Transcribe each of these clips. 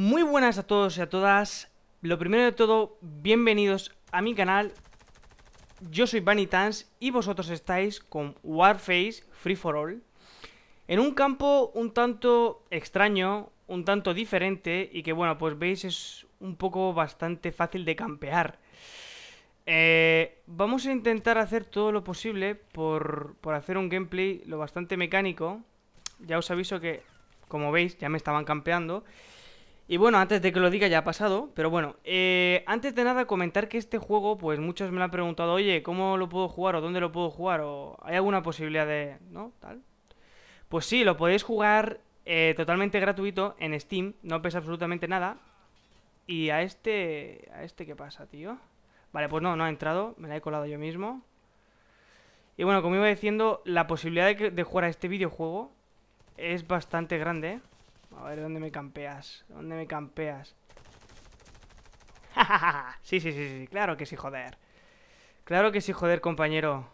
Muy buenas a todos y a todas. Lo primero de todo, bienvenidos a mi canal. Yo soy Vanitans y vosotros estáis con Warface Free for All. En un campo un tanto extraño, un tanto diferente y que bueno, pues veis es un poco bastante fácil de campear. Eh, vamos a intentar hacer todo lo posible por, por hacer un gameplay lo bastante mecánico. Ya os aviso que, como veis, ya me estaban campeando. Y bueno, antes de que lo diga ya ha pasado, pero bueno, eh, antes de nada comentar que este juego, pues muchos me lo han preguntado, oye, ¿cómo lo puedo jugar o dónde lo puedo jugar? ¿O hay alguna posibilidad de... ¿no? Tal. Pues sí, lo podéis jugar eh, totalmente gratuito en Steam, no pesa absolutamente nada. Y a este... ¿A este qué pasa, tío? Vale, pues no, no ha entrado, me la he colado yo mismo. Y bueno, como iba diciendo, la posibilidad de, de jugar a este videojuego es bastante grande, a ver, ¿dónde me campeas? ¿Dónde me campeas? sí, sí, sí, sí, claro que sí, joder. Claro que sí, joder, compañero.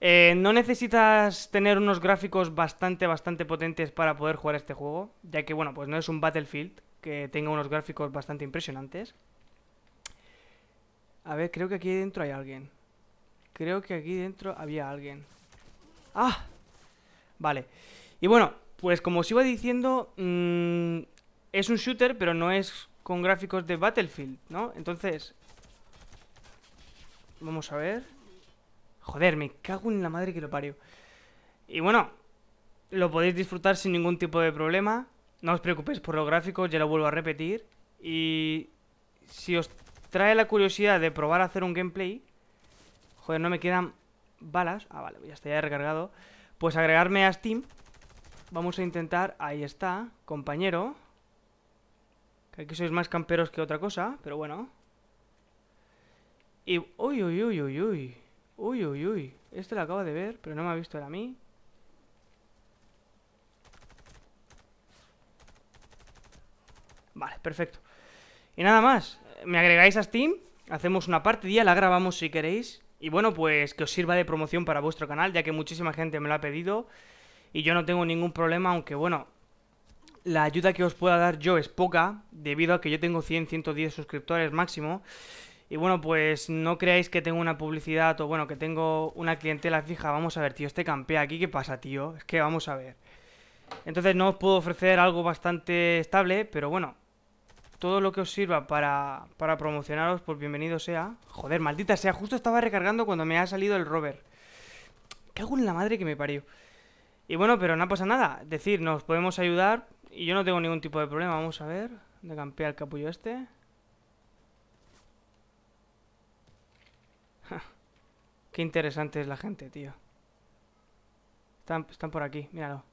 Eh, no necesitas tener unos gráficos bastante, bastante potentes para poder jugar este juego, ya que, bueno, pues no es un Battlefield que tenga unos gráficos bastante impresionantes. A ver, creo que aquí dentro hay alguien. Creo que aquí dentro había alguien. ¡Ah! Vale. Y bueno, pues como os iba diciendo, mm, es un shooter, pero no es con gráficos de Battlefield, ¿no? Entonces, vamos a ver. Joder, me cago en la madre que lo parió. Y bueno, lo podéis disfrutar sin ningún tipo de problema. No os preocupéis por los gráficos, ya lo vuelvo a repetir. Y si os trae la curiosidad de probar a hacer un gameplay... Joder, no me quedan balas. Ah, vale, ya está, ya recargado. Pues agregarme a Steam vamos a intentar... Ahí está, compañero. Que aquí sois más camperos que otra cosa, pero bueno. Y... Uy, uy, uy, uy, uy. Uy, uy, uy. Este lo acaba de ver, pero no me ha visto era a mí. Vale, perfecto. Y nada más. Me agregáis a Steam. Hacemos una partida, la grabamos si queréis. Y bueno, pues que os sirva de promoción para vuestro canal, ya que muchísima gente me lo ha pedido y yo no tengo ningún problema, aunque bueno, la ayuda que os pueda dar yo es poca, debido a que yo tengo 100, 110 suscriptores máximo. Y bueno, pues no creáis que tengo una publicidad o bueno, que tengo una clientela fija. Vamos a ver, tío, este campea aquí, ¿qué pasa, tío? Es que vamos a ver. Entonces no os puedo ofrecer algo bastante estable, pero bueno, todo lo que os sirva para, para promocionaros, por pues bienvenido sea. Joder, maldita sea, justo estaba recargando cuando me ha salido el rover. ¿Qué hago en la madre que me parió. Y bueno, pero no pasa nada. Decir, nos podemos ayudar y yo no tengo ningún tipo de problema. Vamos a ver, de campear el capullo este. qué interesante es la gente, tío. Están, están por aquí, míralo.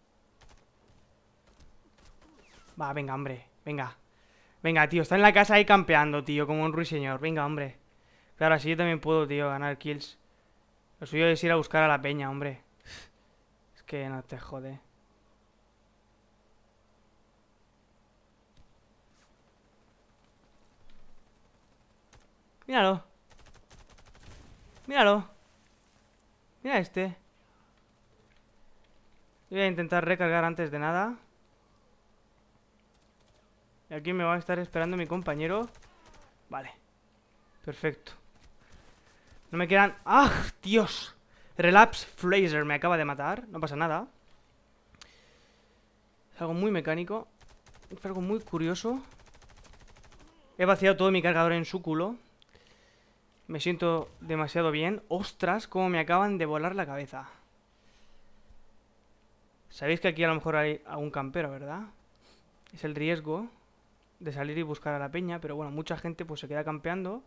Va, venga, hombre, venga. Venga, tío, está en la casa ahí campeando, tío, como un ruiseñor. Venga, hombre. Claro, así yo también puedo, tío, ganar kills. Lo suyo es ir a buscar a la peña, hombre. Que no te jode. Míralo. Míralo. Mira este. Voy a intentar recargar antes de nada. Y aquí me va a estar esperando mi compañero. Vale. Perfecto. No me quedan... ¡Ah! ¡Dios! Relapse Fraser me acaba de matar. No pasa nada. Es algo muy mecánico. Es algo muy curioso. He vaciado todo mi cargador en su culo. Me siento demasiado bien. ¡Ostras! Cómo me acaban de volar la cabeza. Sabéis que aquí a lo mejor hay algún campero, ¿verdad? Es el riesgo de salir y buscar a la peña. Pero bueno, mucha gente pues se queda campeando.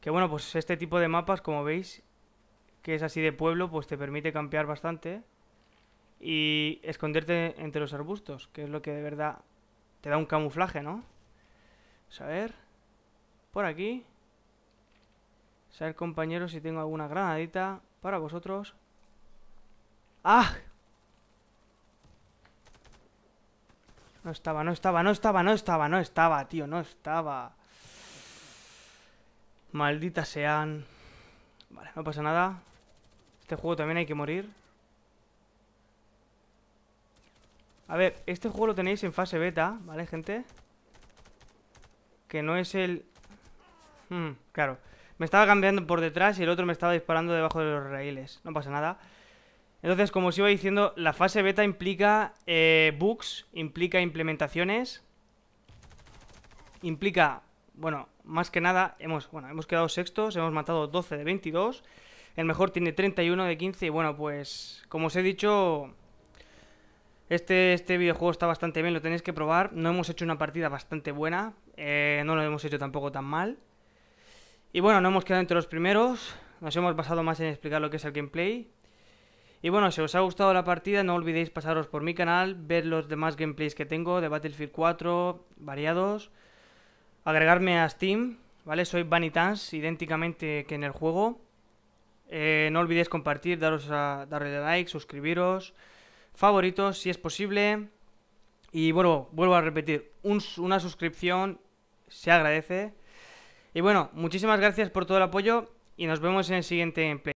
Que bueno, pues este tipo de mapas, como veis, que es así de pueblo, pues te permite campear bastante y esconderte entre los arbustos, que es lo que de verdad te da un camuflaje, ¿no? Vamos pues a ver. Por aquí. Saber, a compañeros, si tengo alguna granadita para vosotros. ¡Ah! No estaba, no estaba, no estaba, no estaba, no estaba, tío, no estaba. malditas sean. Vale, no pasa nada. Este juego también hay que morir. A ver, este juego lo tenéis en fase beta, ¿vale, gente? Que no es el... Hmm, claro. Me estaba cambiando por detrás y el otro me estaba disparando debajo de los raíles. No pasa nada. Entonces, como os iba diciendo, la fase beta implica eh, bugs, implica implementaciones, implica, bueno, más que nada, hemos, bueno, hemos quedado sextos, hemos matado 12 de 22 el mejor tiene 31 de 15 y bueno, pues como os he dicho, este, este videojuego está bastante bien, lo tenéis que probar. No hemos hecho una partida bastante buena, eh, no lo hemos hecho tampoco tan mal. Y bueno, no hemos quedado entre los primeros, nos hemos basado más en explicar lo que es el gameplay. Y bueno, si os ha gustado la partida, no olvidéis pasaros por mi canal, ver los demás gameplays que tengo de Battlefield 4, variados, agregarme a Steam, ¿vale? Soy Vanitas, idénticamente que en el juego. Eh, no olvidéis compartir, daros a, darle like, suscribiros, favoritos si es posible. Y bueno, vuelvo a repetir, una suscripción se agradece. Y bueno, muchísimas gracias por todo el apoyo y nos vemos en el siguiente empleo.